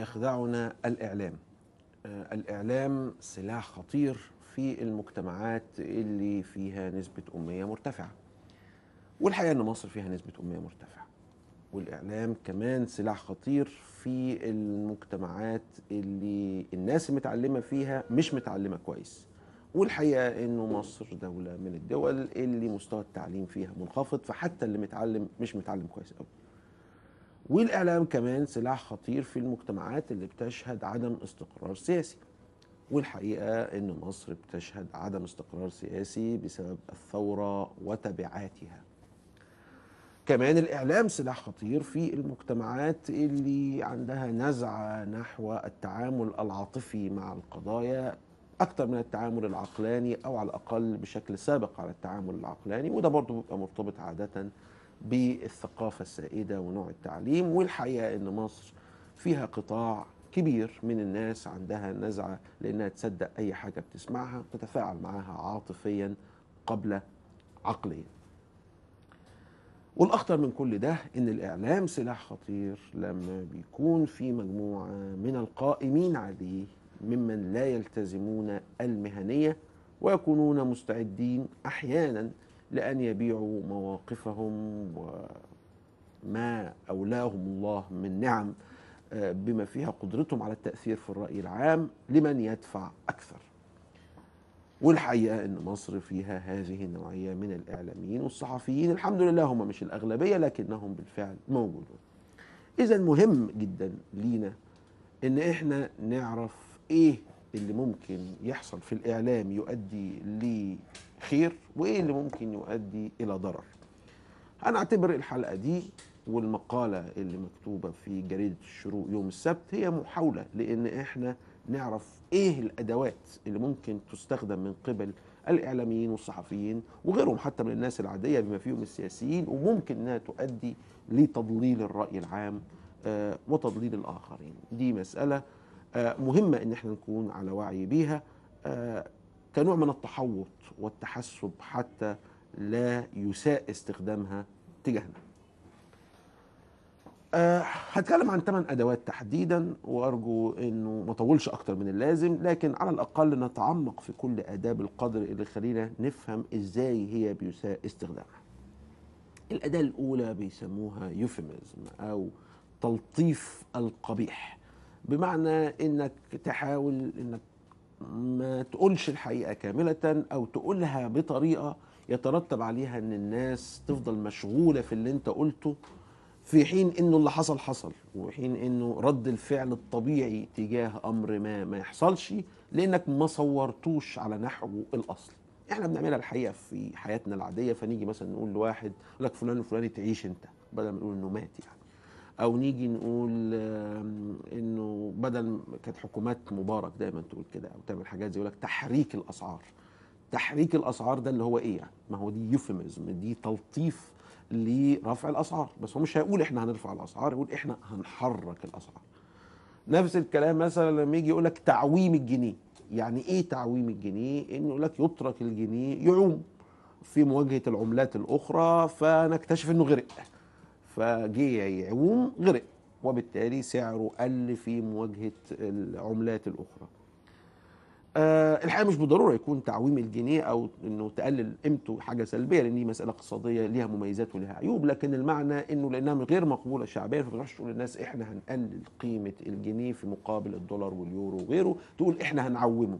يخدعنا الإعلام آه، الإعلام سلاح خطير في المجتمعات اللي فيها نسبة أمية مرتفعة والحقيقة أن مصر فيها نسبة أمية مرتفعة والإعلام كمان سلاح خطير في المجتمعات اللي الناس المتعلمة فيها مش متعلمة كويس والحقيقة أنه مصر دولة من الدول اللي مستوى التعليم فيها منخفض فحتى اللي متعلم مش متعلم كويس أوي والإعلام كمان سلاح خطير في المجتمعات اللي بتشهد عدم استقرار سياسي والحقيقة أن مصر بتشهد عدم استقرار سياسي بسبب الثورة وتبعاتها كمان الإعلام سلاح خطير في المجتمعات اللي عندها نزعة نحو التعامل العاطفي مع القضايا أكثر من التعامل العقلاني أو على الأقل بشكل سابق على التعامل العقلاني وده برضه بيبقى مرتبط عادة بالثقافة السائدة ونوع التعليم والحقيقة أن مصر فيها قطاع كبير من الناس عندها نزعة لأنها تصدق أي حاجة بتسمعها تتفاعل معها عاطفيا قبل عقليا والأخطر من كل ده إن الإعلام سلاح خطير لما بيكون في مجموعة من القائمين عليه ممن لا يلتزمون المهنية ويكونون مستعدين أحيانا لأن يبيعوا مواقفهم وما أولاهم الله من نعم آه، بما فيها قدرتهم على التأثير في الرأي العام لمن يدفع أكثر والحقيقة أن مصر فيها هذه النوعية من الإعلاميين والصحفيين الحمد لله هم مش الأغلبية لكنهم بالفعل موجودون إذا مهم جدا لينا أن إحنا نعرف إيه اللي ممكن يحصل في الإعلام يؤدي خير وايه اللي ممكن يؤدي الى ضرر انا اعتبر الحلقه دي والمقاله اللي مكتوبه في جريده الشروق يوم السبت هي محاوله لان احنا نعرف ايه الادوات اللي ممكن تستخدم من قبل الاعلاميين والصحفيين وغيرهم حتى من الناس العاديه بما فيهم السياسيين وممكن انها تؤدي لتضليل الراي العام آه، وتضليل الاخرين دي مساله آه، مهمه ان احنا نكون على وعي بيها آه، كنوع من التحوط والتحسب حتى لا يساء استخدامها تجاهنا أه هتكلم عن ثمان ادوات تحديدا وارجو انه ما اطولش اكتر من اللازم لكن على الاقل نتعمق في كل اداه بالقدر اللي يخلينا نفهم ازاي هي بيساء استخدامها الاداه الاولى بيسموها يوفيميزم او تلطيف القبيح بمعنى انك تحاول انك ما تقولش الحقيقه كامله او تقولها بطريقه يترتب عليها ان الناس تفضل مشغوله في اللي انت قلته في حين انه اللي حصل حصل وحين انه رد الفعل الطبيعي تجاه امر ما ما يحصلش لانك ما صورتوش على نحو الاصل احنا بنعملها الحقيقه في حياتنا العاديه فنيجي مثلا نقول لواحد يقول لك فلان الفلاني تعيش انت بدل ما نقول انه مات يعني او نيجي نقول انه بدل كانت حكومات مبارك دايما تقول كده او تعمل حاجات زي يقول لك تحريك الاسعار تحريك الاسعار ده اللي هو ايه يعني ما هو دي يوفيميزم دي تلطيف لرفع الاسعار بس هو مش هيقول احنا هنرفع الاسعار يقول احنا هنحرك الاسعار نفس الكلام مثلا لما يجي يقول لك تعويم الجنيه يعني ايه تعويم الجنيه انه يقول لك يترك الجنيه يعوم في مواجهه العملات الاخرى فنكتشف انه غرق فجي يعوم غرق وبالتالي سعره قل في مواجهة العملات الأخرى أه الحقيقه مش بالضروره يكون تعويم الجنيه او انه تقلل قيمته حاجه سلبيه لان دي مساله اقتصاديه ليها مميزات وليها عيوب لكن المعنى انه لانها غير مقبوله شعبيا فما تروحش تقول للناس احنا هنقلل قيمه الجنيه في مقابل الدولار واليورو وغيره تقول احنا هنعومه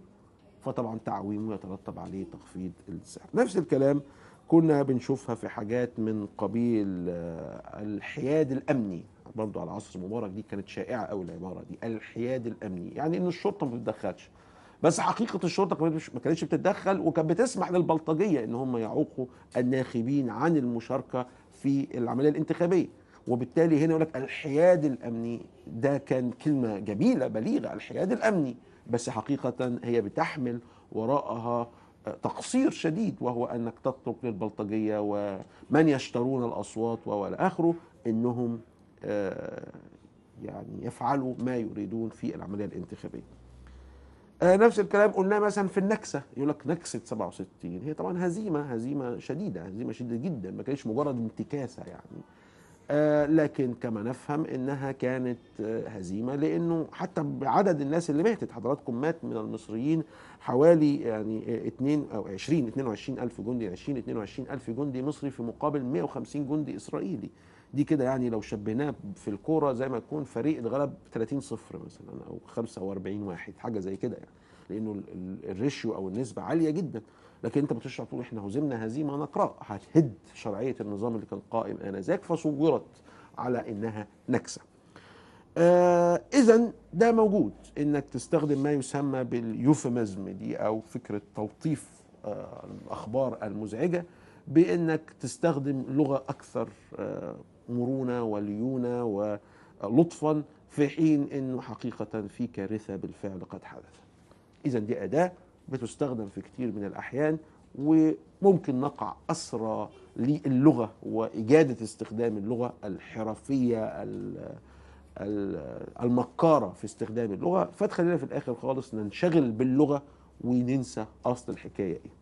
فطبعا تعويمه يترتب عليه تخفيض السعر نفس الكلام كنا بنشوفها في حاجات من قبيل آه، الحياد الامني برضه على عصر مبارك دي كانت شائعه قوي العباره دي الحياد الامني يعني ان الشرطه ما بتتدخلش بس حقيقه الشرطه ما كانتش بتتدخل وكانت بتسمح للبلطجيه ان هم يعوقوا الناخبين عن المشاركه في العمليه الانتخابيه وبالتالي هنا يقول لك الحياد الامني ده كان كلمه جميله بليغه الحياد الامني بس حقيقه هي بتحمل وراءها تقصير شديد وهو انك تترك للبلطجيه ومن يشترون الاصوات والى اخره انهم آه، يعني يفعلوا ما يريدون في العمليه الانتخابيه. آه، نفس الكلام قلناه مثلا في النكسه يقول لك نكسه 67 هي طبعا هزيمه هزيمه شديده هزيمه شديده جدا ما كانتش مجرد انتكاسه يعني آه، لكن كما نفهم انها كانت آه، هزيمه لانه حتى بعدد الناس اللي ماتت حضراتكم مات من المصريين حوالي يعني 2 آه، او 20 22 الف جندي 20 22 الف جندي مصري في مقابل 150 جندي اسرائيلي دي كده يعني لو شبهناه في الكوره زي ما يكون فريق اتغلب 30 صفر مثلا او 45 واحد حاجه زي كده يعني لانه الريشيو او النسبه عاليه جدا لكن انت بتشرح تقول احنا هزمنا هزيمه نقراء هتهد شرعيه النظام اللي كان قائم انذاك فصورت على انها نكسه. آه اذا ده موجود انك تستخدم ما يسمى باليوفيميزم دي او فكره توطيف آه الاخبار المزعجه بانك تستخدم لغه اكثر آه مرونه وليونه ولطفا في حين انه حقيقه في كارثه بالفعل قد حدثت. اذا دي اداه بتستخدم في كتير من الأحيان وممكن نقع أسرى للغة وإجادة استخدام اللغة الحرفية المكارة في استخدام اللغة فتخلينا في الآخر خالص ننشغل باللغة وننسى أصل الحكاية إيه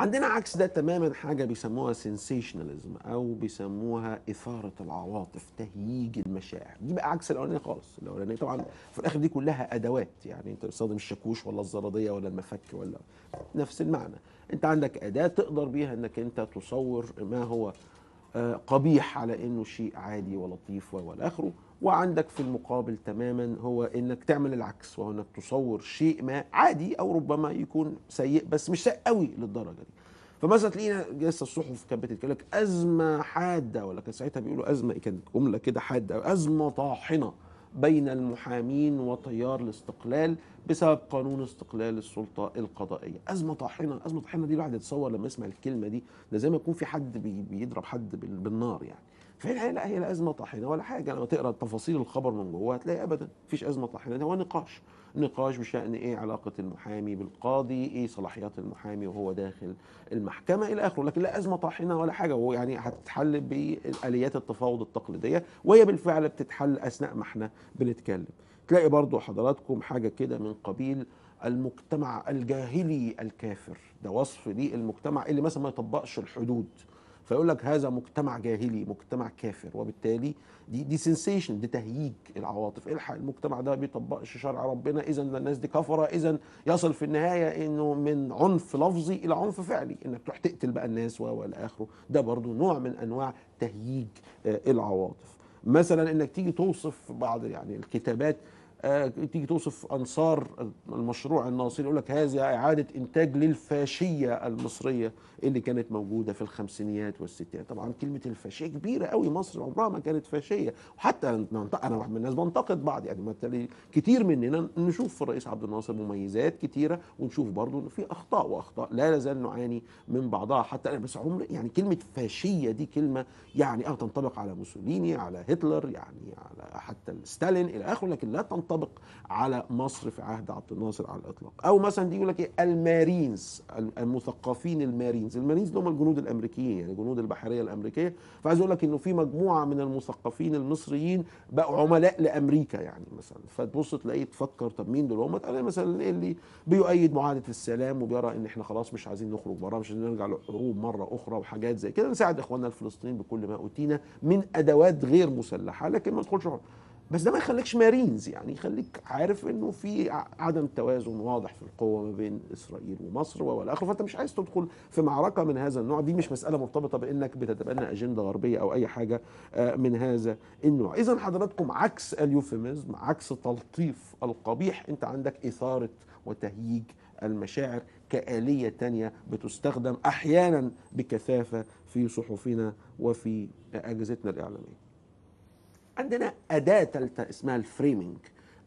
عندنا عكس ده تماما حاجه بيسموها سنسيشناليزم او بيسموها اثاره العواطف تهييج المشاعر دي بقى عكس الاولانيه خالص الاولانيه طبعا في الاخر دي كلها ادوات يعني انت بتستخدم الشاكوش ولا الزراديه ولا المفك ولا نفس المعنى انت عندك اداه تقدر بيها انك انت تصور ما هو آه، قبيح على انه شيء عادي ولطيف والى اخره وعندك في المقابل تماما هو انك تعمل العكس وهو انك تصور شيء ما عادي او ربما يكون سيء بس مش سيء قوي للدرجه دي فمثلا تلاقينا لسه الصحف كانت بتتكلم ازمه حاده ولا كان ساعتها بيقولوا ازمه إيه كانت جمله كده حاده ازمه طاحنه بين المحامين وتيار الاستقلال بسبب قانون استقلال السلطه القضائيه ازمه طاحنه ازمه طاحنه دي الواحد يتصور لما يسمع الكلمه دي ده زي ما يكون في حد بيضرب حد بالنار يعني في الحقيقه لا هي لا ازمه طاحنه ولا حاجه لما تقرا تفاصيل الخبر من جوه هتلاقي ابدا مفيش ازمه طاحنه ده هو نقاش نقاش بشأن إيه علاقة المحامي بالقاضي إيه صلاحيات المحامي وهو داخل المحكمة إلى آخره لكن لا أزمة طاحنة ولا حاجة هو يعني هتتحل بآليات التفاوض التقليدية وهي بالفعل بتتحل أثناء ما احنا بنتكلم تلاقي برضو حضراتكم حاجة كده من قبيل المجتمع الجاهلي الكافر ده وصف للمجتمع اللي مثلا ما يطبقش الحدود فيقول لك هذا مجتمع جاهلي مجتمع كافر وبالتالي دي دي سنسيشن دي تهييج العواطف الحق المجتمع ده بيطبقش شرع ربنا اذا الناس دي كفره اذا يصل في النهايه انه من عنف لفظي الى عنف فعلي انك تروح تقتل بقى الناس والى اخره ده برضو نوع من انواع تهييج آه، العواطف مثلا انك تيجي توصف بعض يعني الكتابات آه، تيجي توصف انصار المشروع الناصري يقول لك هذه اعاده انتاج للفاشيه المصريه اللي كانت موجوده في الخمسينيات والستينات طبعا كلمه الفاشيه كبيره قوي مصر عمرها ما كانت فاشيه وحتى انا واحد من الناس بنتقد بعض يعني بالتالي كتير مننا نشوف في الرئيس عبد الناصر مميزات كتيره ونشوف برضه ان في اخطاء واخطاء لا نزال نعاني من بعضها حتى انا بس عمر يعني كلمه فاشيه دي كلمه يعني اه تنطبق على موسوليني على هتلر يعني على حتى ستالين الى اخره لكن لا تنطبق ينطبق على مصر في عهد عبد الناصر على الاطلاق او مثلا دي يقول لك ايه المارينز المثقفين المارينز المارينز اللي هم الجنود الامريكيين يعني جنود البحريه الامريكيه فعايز اقول لك انه في مجموعه من المثقفين المصريين بقوا عملاء لامريكا يعني مثلا فتبص تلاقيه تفكر طب مين دول هم تلاقي مثلا اللي بيؤيد معاهده السلام وبيرى ان احنا خلاص مش عايزين نخرج بره مش عايزين نرجع للحروب مره اخرى وحاجات زي كده نساعد اخواننا الفلسطينيين بكل ما اوتينا من ادوات غير مسلحه لكن ما ندخلش بس ده ما يخليكش مارينز يعني يخليك عارف انه في عدم توازن واضح في القوه ما بين اسرائيل ومصر والى اخره فانت مش عايز تدخل في معركه من هذا النوع دي مش مساله مرتبطه بانك بتتبنى اجنده غربيه او اي حاجه آه، من هذا النوع اذا حضراتكم عكس اليوفيميزم عكس تلطيف القبيح انت عندك اثاره وتهييج المشاعر كآلية تانية بتستخدم أحيانا بكثافة في صحفنا وفي أجهزتنا الإعلامية عندنا اداه ثالثه اسمها الفريمنج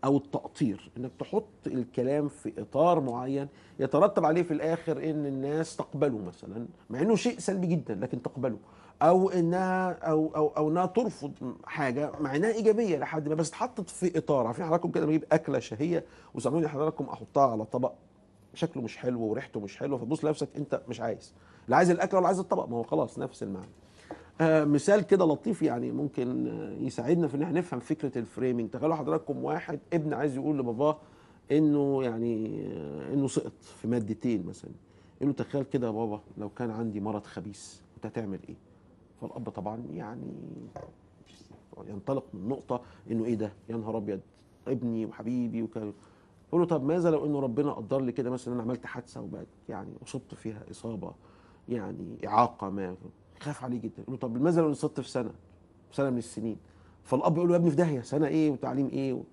او التقطير انك تحط الكلام في اطار معين يترتب عليه في الاخر ان الناس تقبله مثلا مع انه شيء سلبي جدا لكن تقبله او انها او او او انها ترفض حاجه مع انها ايجابيه لحد ما بس اتحطت في اطار عارفين حضراتكم كده بجيب اكله شهيه وسامحوني حضراتكم احطها على طبق شكله مش حلو وريحته مش حلوه فتبص لنفسك انت مش عايز لا عايز الاكله ولا عايز الطبق ما هو خلاص نفس المعنى آه، مثال كده لطيف يعني ممكن آه، يساعدنا في ان احنا نفهم فكره الفريمنج تخيلوا حضراتكم واحد ابن عايز يقول لباباه انه يعني آه، انه سقط في مادتين مثلا يقول له تخيل كده يا بابا لو كان عندي مرض خبيث انت هتعمل ايه فالاب طبعا يعني ينطلق من نقطه انه ايه ده يا نهار ابيض ابني وحبيبي وكان يقول له طب ماذا لو انه ربنا قدر لي كده مثلا انا عملت حادثه وبقت يعني اصبت فيها اصابه يعني اعاقه ما خاف عليه جدا يقول له طب لماذا لو انصدت في سنه في سنه من السنين فالاب يقول له يا ابني في داهيه سنه ايه وتعليم ايه يقول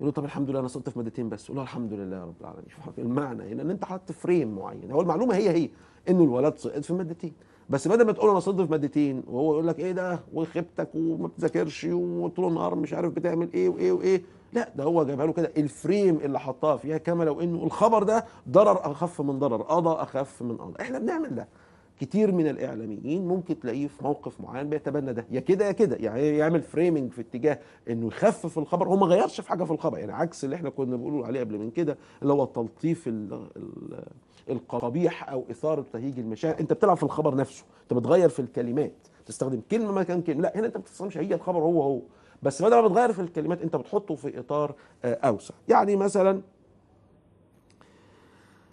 له طب الحمد لله انا صدت في مادتين بس يقول له الحمد لله يا رب العالمين شوف المعنى هنا ان انت حاطط فريم معين هو المعلومه هي هي انه الولد سقط في مادتين بس بدل ما تقول انا صدت في مادتين وهو يقول لك ايه ده وخيبتك وما بتذاكرش وطول النهار مش عارف بتعمل ايه وايه وايه لا ده هو جايبها له كده الفريم اللي حطها فيها كما لو انه الخبر ده ضرر اخف من ضرر قضى اخف من قضى احنا بنعمل ده كتير من الاعلاميين ممكن تلاقيه في موقف معين بيتبنى ده يا كده يا كده يعني يعمل فريمنج في اتجاه انه يخفف الخبر هو ما غيرش في حاجه في الخبر يعني عكس اللي احنا كنا بنقوله عليه قبل من كده اللي هو تلطيف القبيح او اثاره تهيج المشاعر انت بتلعب في الخبر نفسه انت بتغير في الكلمات تستخدم كلمه مكان كلمه لا هنا انت ما بتستخدمش هي الخبر هو هو بس بدل ما بتغير في الكلمات انت بتحطه في اطار آه، اوسع يعني مثلا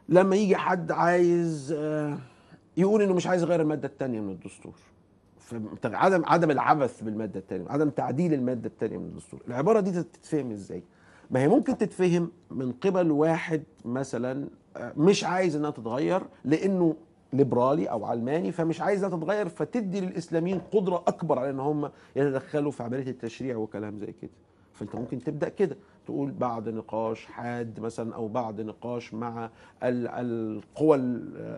لما يجي حد عايز آه يقول انه مش عايز يغير الماده الثانيه من الدستور عدم عدم العبث بالماده الثانيه عدم تعديل الماده الثانيه من الدستور العباره دي تتفهم ازاي ما هي ممكن تتفهم من قبل واحد مثلا آه، مش عايز انها تتغير لانه ليبرالي او علماني فمش عايز انها تتغير فتدي للاسلاميين قدره اكبر على ان هم يتدخلوا في عمليه التشريع وكلام زي كده فانت ممكن تبدا كده تقول بعد نقاش حاد مثلا او بعد نقاش مع القوى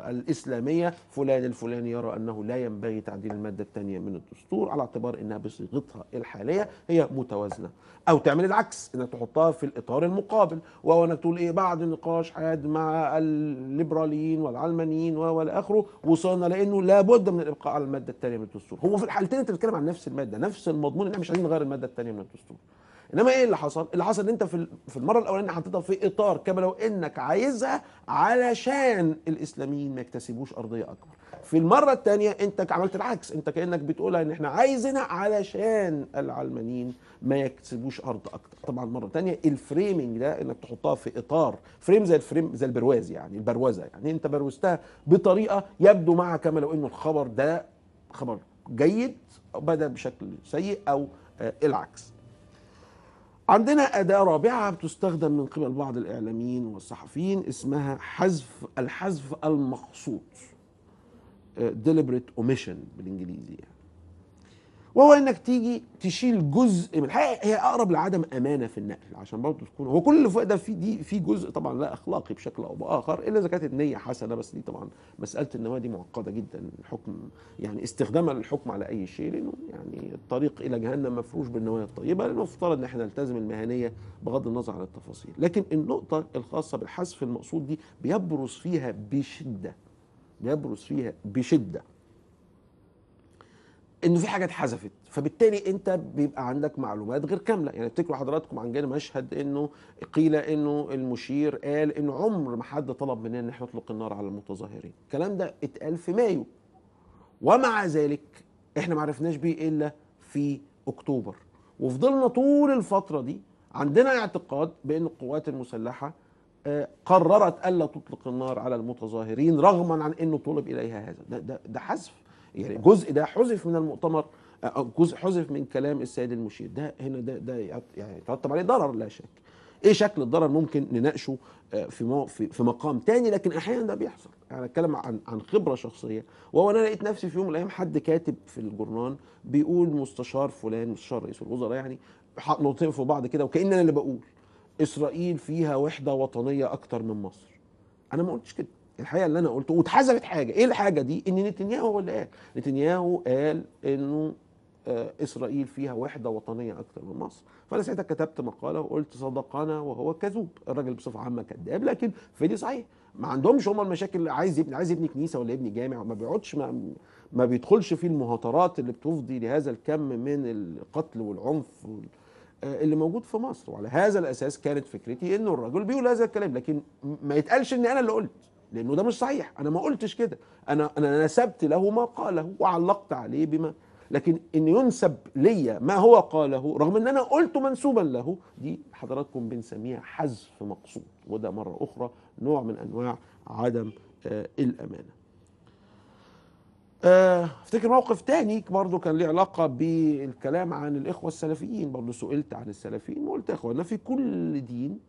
الاسلاميه فلان الفلاني يرى انه لا ينبغي تعديل الماده الثانيه من الدستور على اعتبار انها بصيغتها الحاليه هي متوازنه او تعمل العكس انك تحطها في الاطار المقابل وهو انك تقول ايه بعد نقاش حاد مع الليبراليين والعلمانيين والى اخره وصلنا لانه لابد من الابقاء على الماده الثانيه من الدستور هو في الحالتين انت بتتكلم عن نفس الماده نفس المضمون ان احنا مش عايزين نغير الماده الثانيه من الدستور انما ايه اللي حصل اللي حصل ان انت في في المره الاولانيه حطيتها في اطار كما لو انك عايزها علشان الاسلاميين ما يكتسبوش ارضيه اكبر في المره الثانيه انت عملت العكس انت كانك بتقولها ان احنا عايزينها علشان العلمانيين ما يكتسبوش ارض اكتر طبعا مره ثانيه الفريمنج ده انك تحطها في اطار فريم زي الفريم زي البرواز يعني البروازه يعني انت بروزتها بطريقه يبدو معها كما لو انه الخبر ده خبر جيد بدا بشكل سيء او آه، العكس عندنا أداة رابعة بتستخدم من قبل بعض الإعلاميين والصحفيين اسمها حذف الحذف المقصود آه، deliberate omission بالإنجليزي يعني وهو انك تيجي تشيل جزء من الحقيقه هي اقرب لعدم امانه في النقل عشان برضه تكون هو كل فوق ده في دي في جزء طبعا لا اخلاقي بشكل او باخر الا اذا كانت النيه حسنه بس دي طبعا مساله النواه دي معقده جدا الحكم يعني استخدامها للحكم على اي شيء لانه يعني الطريق الى جهنم مفروش بالنوايا الطيبه لانه مفترض ان احنا نلتزم المهنيه بغض النظر عن التفاصيل لكن النقطه الخاصه بالحذف المقصود دي بيبرز فيها بشده بيبرز فيها بشده انه في حاجه اتحذفت فبالتالي انت بيبقى عندك معلومات غير كامله يعني افتكروا حضراتكم عندنا مشهد انه قيل انه المشير قال انه عمر ما حد طلب مننا ان احنا نطلق النار على المتظاهرين الكلام ده اتقال في مايو ومع ذلك احنا ما عرفناش بيه الا في اكتوبر وفضلنا طول الفتره دي عندنا اعتقاد بان القوات المسلحه آه، قررت الا تطلق النار على المتظاهرين رغما عن انه طلب اليها هذا ده ده, ده حذف يعني جزء ده حذف من المؤتمر آه، جزء حذف من كلام السيد المشير ده هنا ده ده يعني يترتب عليه ضرر لا شك ايه شكل الضرر ممكن نناقشه آه، في في مقام تاني لكن احيانا ده بيحصل انا يعني اتكلم عن عن خبره شخصيه وهو انا لقيت نفسي في يوم من الايام حد كاتب في الجرنان بيقول مستشار فلان مستشار رئيس الوزراء يعني نقطتين في بعض كده وكان انا اللي بقول اسرائيل فيها وحده وطنيه اكتر من مصر انا ما قلتش كده الحقيقه اللي انا قلته واتحذفت حاجه ايه الحاجه دي ان نتنياهو هو اللي قال نتنياهو قال انه آه، اسرائيل فيها وحده وطنيه اكتر من مصر فانا ساعتها كتبت مقاله وقلت صدقنا وهو كذوب الراجل بصفه عامه كذاب لكن في دي صحيح ما عندهمش هم المشاكل اللي عايز يبني عايز يبني كنيسه ولا يبني جامع ما بيقعدش ما, ما بيدخلش في المهاترات اللي بتفضي لهذا الكم من القتل والعنف وال... آه، اللي موجود في مصر وعلى هذا الاساس كانت فكرتي انه الرجل بيقول هذا الكلام لكن ما يتقالش ان انا اللي قلت لانه ده مش صحيح انا ما قلتش كده انا انا نسبت له ما قاله وعلقت عليه بما لكن ان ينسب ليا ما هو قاله رغم ان انا قلته منسوبا له دي حضراتكم بنسميها حذف مقصود وده مره اخرى نوع من انواع عدم آه الامانه آه، افتكر موقف تاني برضه كان ليه علاقة بالكلام عن الإخوة السلفيين برضه سئلت عن السلفيين وقلت إخواننا إخوانا في كل دين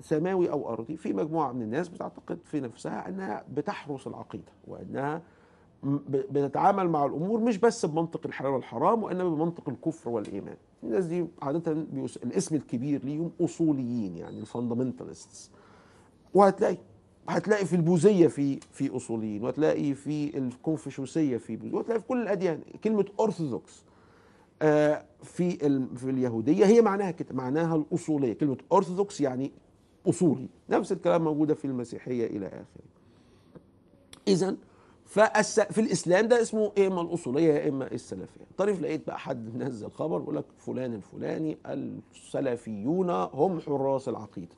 سماوي أو أرضي في مجموعة من الناس بتعتقد في نفسها أنها بتحرس العقيدة وأنها بتتعامل مع الأمور مش بس بمنطق الحلال والحرام وإنما بمنطق الكفر والإيمان الناس دي عادة بيوس... الاسم الكبير ليهم أصوليين يعني الفاندمنتالستس وهتلاقي هتلاقي في البوذيه في في اصوليين وهتلاقي في الكونفوشيوسيه في بوزية. وهتلاقي في كل الاديان كلمه ارثوذكس آه، في في اليهوديه هي معناها كده معناها الاصوليه كلمه ارثوذكس يعني أصولي نفس الكلام موجودة في المسيحية إلى آخره إذا في الإسلام ده اسمه يا إيه؟ إما الأصولية يا إما السلفية طريف لقيت بقى حد منزل خبر يقول لك فلان الفلاني السلفيون هم حراس العقيدة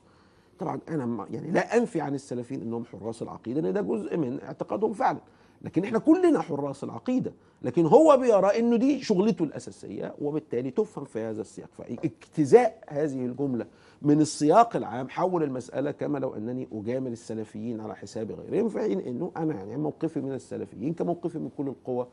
طبعا أنا يعني لا أنفي عن السلفيين أنهم حراس العقيدة لأن ده جزء من اعتقادهم فعلا لكن احنا كلنا حراس العقيده لكن هو بيرى انه دي شغلته الاساسيه وبالتالي تفهم في هذا السياق فاجتزاء هذه الجمله من السياق العام حول المساله كما لو انني اجامل السلفيين على حساب غيرهم في حين انه انا يعني موقفي من السلفيين كموقفي من كل القوى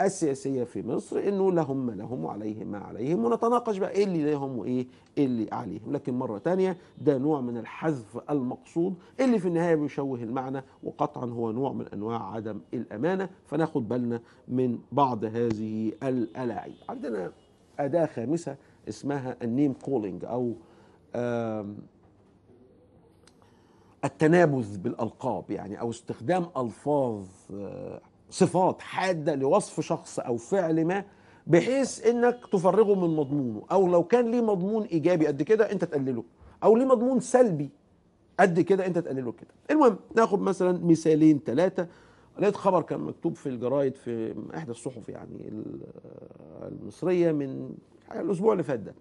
السياسية في مصر أنه لهم ما لهم وعليهم ما عليهم ونتناقش بقى إيه اللي لهم وإيه اللي عليهم لكن مرة ثانيه ده نوع من الحذف المقصود اللي في النهاية بيشوه المعنى وقطعا هو نوع من أنواع عدم الأمانة فناخد بالنا من بعض هذه الألاعيب عندنا أداة خامسة اسمها النيم كولينج أو التنابذ بالألقاب يعني أو استخدام ألفاظ آه، صفات حاده لوصف شخص او فعل ما بحيث انك تفرغه من مضمونه او لو كان ليه مضمون ايجابي قد كده انت تقلله او ليه مضمون سلبي قد كده انت تقلله كده المهم ناخد مثلا مثالين ثلاثه لقيت خبر كان مكتوب في الجرايد في احدى الصحف يعني المصريه من الاسبوع اللي فات ده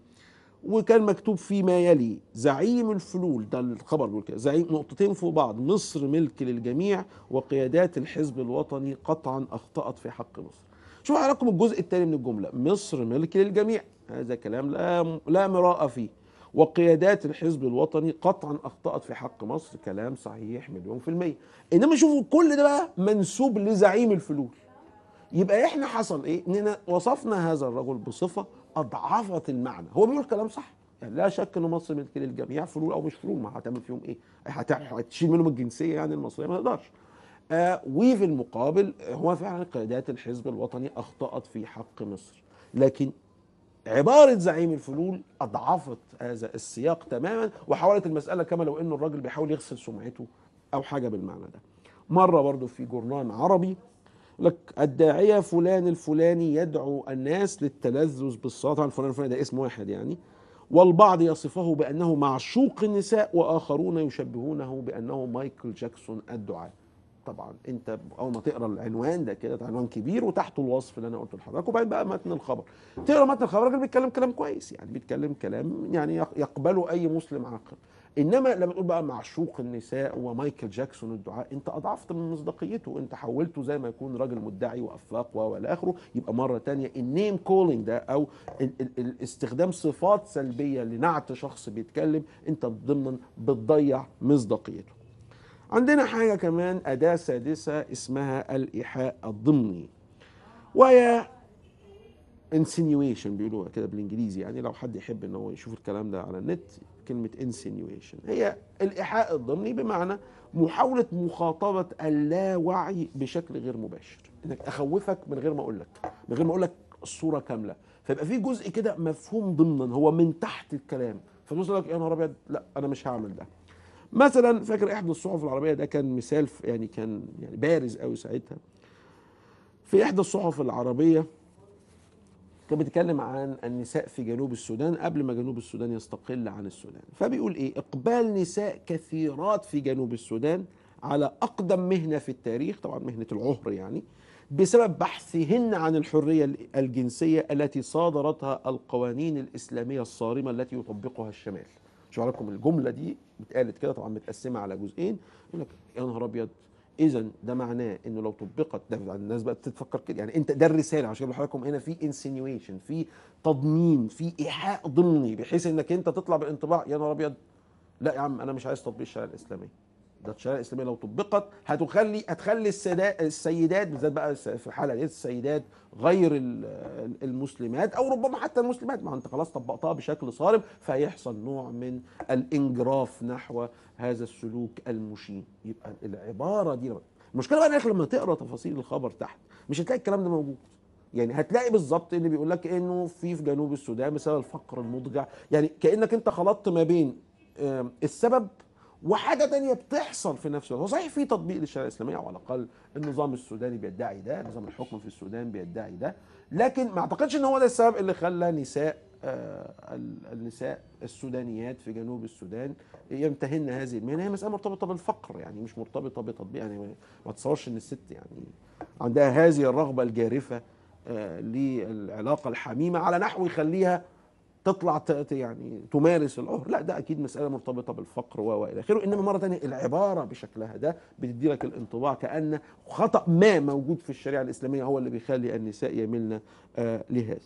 وكان مكتوب فيما يلي زعيم الفلول ده الخبر بيقول كده زعيم نقطتين فوق بعض مصر ملك للجميع وقيادات الحزب الوطني قطعا اخطات في حق مصر شوف علاقه الجزء الثاني من الجمله مصر ملك للجميع هذا كلام لا لا مراء فيه وقيادات الحزب الوطني قطعا اخطات في حق مصر كلام صحيح مليون في الميه انما شوفوا كل ده بقى منسوب لزعيم الفلول يبقى احنا حصل ايه اننا وصفنا هذا الرجل بصفه اضعفت المعنى هو بيقول كلام صح يعني لا شك ان مصر ملك للجميع فلول او مش فلول ما هتعمل فيهم ايه هتشيل منهم الجنسيه يعني المصريه ما تقدرش آه وفي المقابل آه، هو فعلا قيادات الحزب الوطني اخطات في حق مصر لكن عبارة زعيم الفلول أضعفت هذا السياق تماما وحولت المسألة كما لو أنه الراجل بيحاول يغسل سمعته أو حاجة بالمعنى ده مرة برضو في جورنان عربي لك الداعية فلان الفلاني يدعو الناس للتلذذ بالصلاة طبعا فلان الفلاني ده اسم واحد يعني والبعض يصفه بأنه معشوق النساء وآخرون يشبهونه بأنه مايكل جاكسون الدعاء طبعا انت اول ما تقرا العنوان ده كده عنوان كبير وتحته الوصف اللي انا قلته لحضرتك وبعدين بقى متن الخبر تقرا متن الخبر الراجل بيتكلم كلام كويس يعني بيتكلم كلام يعني يقبله اي مسلم عاقل انما لما تقول بقى معشوق النساء ومايكل جاكسون الدعاء انت اضعفت من مصداقيته انت حولته زي ما يكون راجل مدعي وافاق والى اخره يبقى مره ثانيه النيم كولينج ده او استخدام صفات سلبيه لنعت شخص بيتكلم انت ضمنا بتضيع مصداقيته عندنا حاجه كمان اداه سادسه اسمها الايحاء الضمني وهي انسينيويشن بيقولوها كده بالانجليزي يعني لو حد يحب ان هو يشوف الكلام ده على النت كلمة insinuation هي الإيحاء الضمني بمعنى محاولة مخاطبة اللاوعي بشكل غير مباشر انك اخوفك من غير ما اقول لك من غير ما اقول لك الصورة كاملة فيبقى في جزء كده مفهوم ضمنا هو من تحت الكلام فتوصل لك يا نهار ابيض لا انا مش هعمل ده مثلا فاكر احد الصحف العربيه ده كان مثال يعني كان يعني بارز قوي ساعتها في احدى الصحف العربيه كان بيتكلم عن النساء في جنوب السودان قبل ما جنوب السودان يستقل عن السودان فبيقول ايه اقبال نساء كثيرات في جنوب السودان على اقدم مهنه في التاريخ طبعا مهنه العهر يعني بسبب بحثهن عن الحريه الجنسيه التي صادرتها القوانين الاسلاميه الصارمه التي يطبقها الشمال شو عليكم الجمله دي اتقالت كده طبعا متقسمه على جزئين يقول لك يا نهار ابيض اذا ده معناه انه لو طبقت ده الناس بقى بتتفكر كده يعني انت ده الرساله عشان لحضراتكم هنا في انسينيويشن في تضمين في ايحاء ضمني بحيث انك انت تطلع بانطباع يا نهار ابيض لا يا عم انا مش عايز تطبيق الشريعه الاسلاميه ده الشريعه الاسلاميه لو طبقت هتخلي هتخلي السيدات بالذات بقى في الحاله دي السيدات غير المسلمات او ربما حتى المسلمات ما انت خلاص طبقتها بشكل صارم فيحصل نوع من الانجراف نحو هذا السلوك المشين يبقى العباره دي المشكله بقى انك لما تقرا تفاصيل الخبر تحت مش هتلاقي الكلام ده موجود يعني هتلاقي بالظبط اللي بيقول لك انه في في جنوب السودان بسبب الفقر المضجع يعني كانك انت خلطت ما بين السبب وحاجه تانية بتحصل في نفس الوقت هو صحيح في تطبيق للشريعه الاسلاميه وعلى الاقل النظام السوداني بيدعي ده نظام الحكم في السودان بيدعي ده لكن ما اعتقدش ان هو ده السبب اللي خلى نساء آه، النساء السودانيات في جنوب السودان يمتهن هذه المهنه هي مساله مرتبطه بالفقر يعني مش مرتبطه بتطبيق يعني ما تصورش ان الست يعني عندها هذه الرغبه الجارفه آه، للعلاقه الحميمه على نحو يخليها تطلع يعني تمارس العهر لا ده اكيد مساله مرتبطه بالفقر و والى اخره انما مره ثانيه العباره بشكلها ده بتدي لك الانطباع كان خطا ما موجود في الشريعه الاسلاميه هو اللي بيخلي النساء يملن آه، لهذا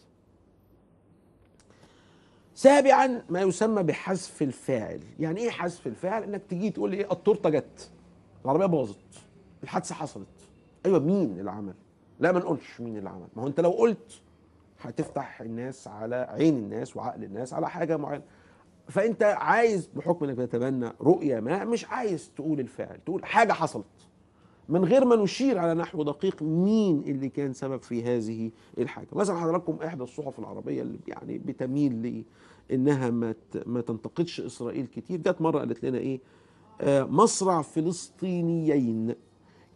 سابعا ما يسمى بحذف الفاعل يعني ايه حذف الفاعل انك تيجي تقول لي ايه التورته جت العربيه باظت الحادثه حصلت ايوه مين اللي عمل لا ما نقولش مين اللي عمل ما هو انت لو قلت هتفتح الناس على عين الناس وعقل الناس على حاجه معينه فانت عايز بحكم انك تتبنى رؤيه ما مش عايز تقول الفعل تقول حاجه حصلت من غير ما نشير على نحو دقيق مين اللي كان سبب في هذه الحاجه مثلا حضراتكم احدى الصحف العربيه اللي يعني بتميل لانها ما ما تنتقدش اسرائيل كتير جت مره قالت لنا ايه آه، مصرع فلسطينيين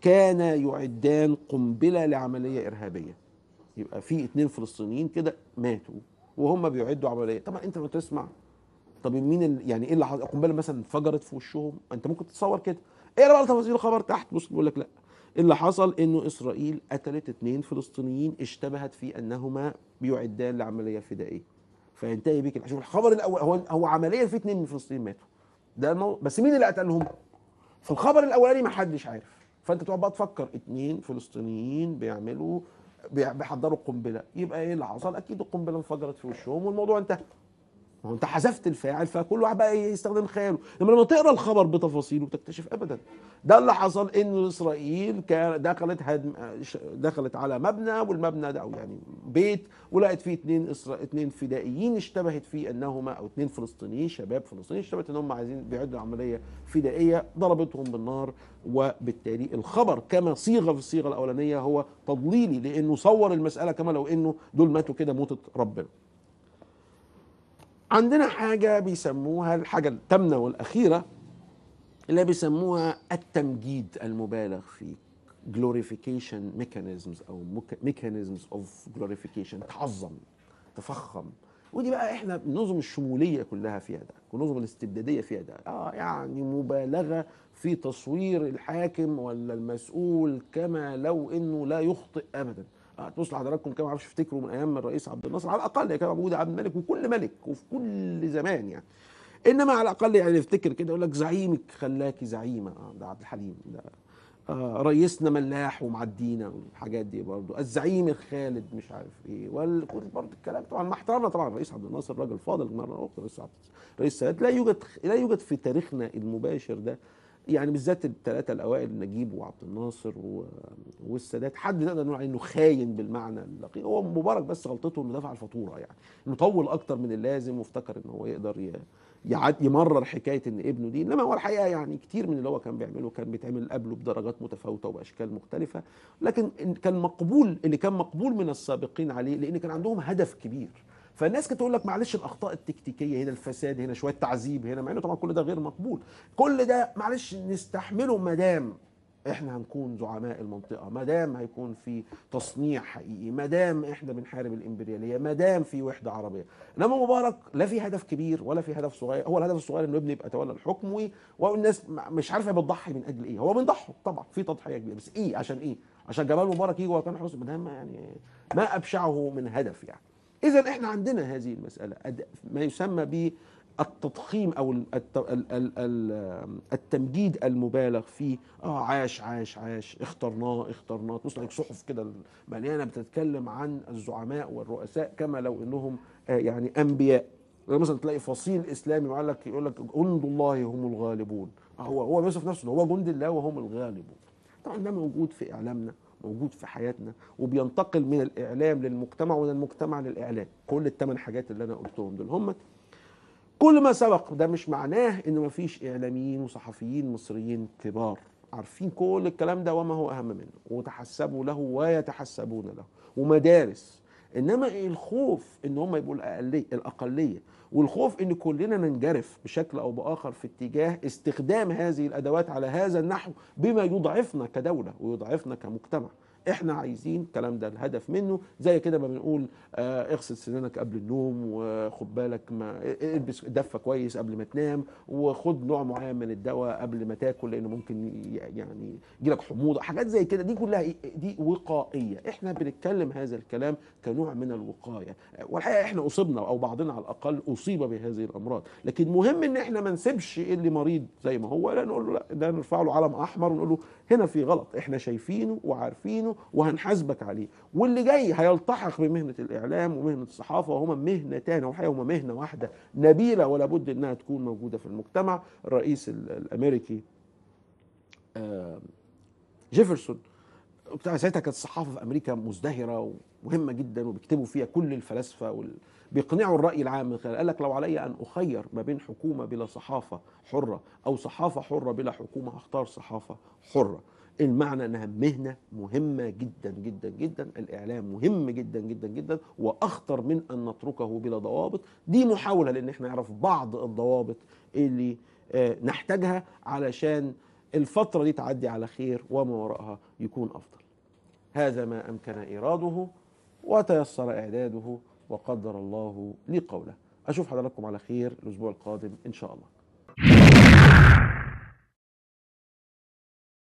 كان يعدان قنبله لعمليه ارهابيه يبقى في اتنين فلسطينيين كده ماتوا وهم بيعدوا عمليه طبعا انت لو تسمع طب مين يعني ايه اللي حصل القنبله مثلا انفجرت في وشهم انت ممكن تتصور كده ايه بقى تفاصيل الخبر تحت بص بيقول لك لا إيه اللي حصل انه اسرائيل قتلت اتنين فلسطينيين اشتبهت في انهما بيعدان لعمليه فدائيه فينتهي بك شوف الخبر الاول هو هو عمليا في اتنين من فلسطين ماتوا ده المو... بس مين اللي قتلهم؟ في الخبر الاولاني ما حدش عارف فانت تقعد بقى تفكر اتنين فلسطينيين بيعملوا بيحضروا قنبله يبقى ايه اللي حصل اكيد القنبله انفجرت في وشهم والموضوع انتهى ما هو انت حذفت الفاعل فكل واحد بقى يستخدم خياله لما لما تقرا الخبر بتفاصيله تكتشف ابدا ده اللي حصل ان اسرائيل دخلت هدم دخلت على مبنى والمبنى ده او يعني بيت ولقت فيه اثنين اسرا... اثنين فدائيين اشتبهت في انهما او اثنين فلسطينيين شباب فلسطينيين اشتبهت انهم عايزين بيعدوا عمليه فدائيه ضربتهم بالنار وبالتالي الخبر كما صيغه في الصيغه الاولانيه هو تضليلي لانه صور المساله كما لو انه دول ماتوا كده موتت ربنا عندنا حاجة بيسموها الحاجة الثامنه والأخيرة اللي بيسموها التمجيد المبالغ فيه glorification mechanisms أو mechanisms of glorification تعظم تفخم ودي بقى احنا النظم الشموليه كلها فيها ده والنظم الاستبداديه فيها ده اه يعني مبالغه في تصوير الحاكم ولا المسؤول كما لو انه لا يخطئ ابدا هتبص لحضراتكم كده ما اعرفش افتكروا من ايام الرئيس عبد الناصر على الاقل هي كانت موجوده عبد الملك وكل ملك وفي كل زمان يعني انما على الاقل يعني افتكر كده يقول لك زعيمك خلاكي زعيمه آه ده عبد الحليم ده آه رئيسنا ملاح ومعدينا والحاجات دي برضو الزعيم الخالد مش عارف ايه والكل برضو الكلام طبعا مع احترامنا طبعا الرئيس عبد الناصر راجل فاضل مره اخرى رئيس عبد الرئيس لا يوجد لا يوجد في تاريخنا المباشر ده يعني بالذات الثلاثه الاوائل نجيب وعبد الناصر و... والسادات حد نقدر نقول عليه انه خاين بالمعنى اللقيء هو مبارك بس غلطته انه دفع الفاتوره يعني انه طول اكتر من اللازم وافتكر ان هو يقدر ي... يعد يمرر حكايه ان ابنه دي انما هو الحقيقه يعني كتير من اللي هو كان بيعمله كان بيتعمل قبله بدرجات متفاوته وباشكال مختلفه لكن كان مقبول اللي كان مقبول من السابقين عليه لان كان عندهم هدف كبير فالناس كانت تقول لك معلش الاخطاء التكتيكيه هنا الفساد هنا شويه تعذيب هنا مع انه طبعا كل ده غير مقبول كل ده معلش نستحمله ما دام احنا هنكون زعماء المنطقه ما دام هيكون في تصنيع حقيقي ما دام احنا بنحارب الامبرياليه ما دام في وحده عربيه انما مبارك لا في هدف كبير ولا في هدف صغير هو الهدف الصغير انه ابني يبقى تولى الحكم والناس مش عارفه بتضحي من اجل ايه هو بنضحي طبعا في تضحيه كبيره بس ايه عشان ايه عشان جمال مبارك يجي وكان حسن ما يعني ما ابشعه من هدف يعني إذا إحنا عندنا هذه المسألة ما يسمى بالتضخيم أو التمجيد المبالغ فيه آه،, آه عاش عاش عاش اخترناه اخترناه تبص لك آه. صحف كده مليانة بتتكلم عن الزعماء والرؤساء كما لو إنهم آه، يعني أنبياء يعني مثلا تلاقي فصيل اسلامي يقول لك يقول لك جند الله هم الغالبون هو هو بيوصف نفسه هو جند الله وهم الغالبون طبعا ده موجود في اعلامنا موجود في حياتنا وبينتقل من الاعلام للمجتمع ومن المجتمع للاعلام كل الثمان حاجات اللي انا قلتهم دول هم كل ما سبق ده مش معناه ان مفيش اعلاميين وصحفيين مصريين كبار عارفين كل الكلام ده وما هو اهم منه وتحسبوا له ويتحسبون له ومدارس انما الخوف ان هم يبقوا الاقليه الاقليه والخوف ان كلنا ننجرف بشكل او باخر في اتجاه استخدام هذه الادوات على هذا النحو بما يضعفنا كدوله ويضعفنا كمجتمع احنا عايزين الكلام ده الهدف منه زي كده ما بنقول آه، اغسل سنانك قبل النوم وخد بالك ما البس دفه كويس قبل ما تنام وخد نوع معين من الدواء قبل ما تاكل لانه ممكن يعني يجيلك حموضه حاجات زي كده دي كلها إيه؟ دي وقائيه احنا بنتكلم هذا الكلام كنوع من الوقايه والحقيقه احنا اصبنا او بعضنا على الاقل اصيب بهذه الامراض لكن مهم ان احنا ما نسيبش اللي مريض زي ما هو لا نقول له لا ده نرفع له علم احمر ونقول له هنا في غلط احنا شايفينه وعارفينه وهنحاسبك عليه واللي جاي هيلتحق بمهنه الاعلام ومهنه الصحافه وهما مهنتان وحقيقه هما مهنه واحده نبيله ولا بد انها تكون موجوده في المجتمع الرئيس الامريكي آه، جيفرسون بتاع ساعتها كانت الصحافه في امريكا مزدهره ومهمه جدا وبيكتبوا فيها كل الفلاسفه وال... بيقنعوا الراي العام من خلال قال لك لو علي ان اخير ما بين حكومه بلا صحافه حره او صحافه حره بلا حكومه هختار صحافه حره المعنى انها مهنه مهمه جدا جدا جدا الاعلام مهم جدا جدا جدا واخطر من ان نتركه بلا ضوابط دي محاوله لان احنا نعرف بعض الضوابط اللي آه، نحتاجها علشان الفتره دي تعدي على خير وما وراءها يكون افضل هذا ما امكن ايراده وتيسر اعداده وقدر الله لي قوله اشوف حضراتكم على خير الاسبوع القادم ان شاء الله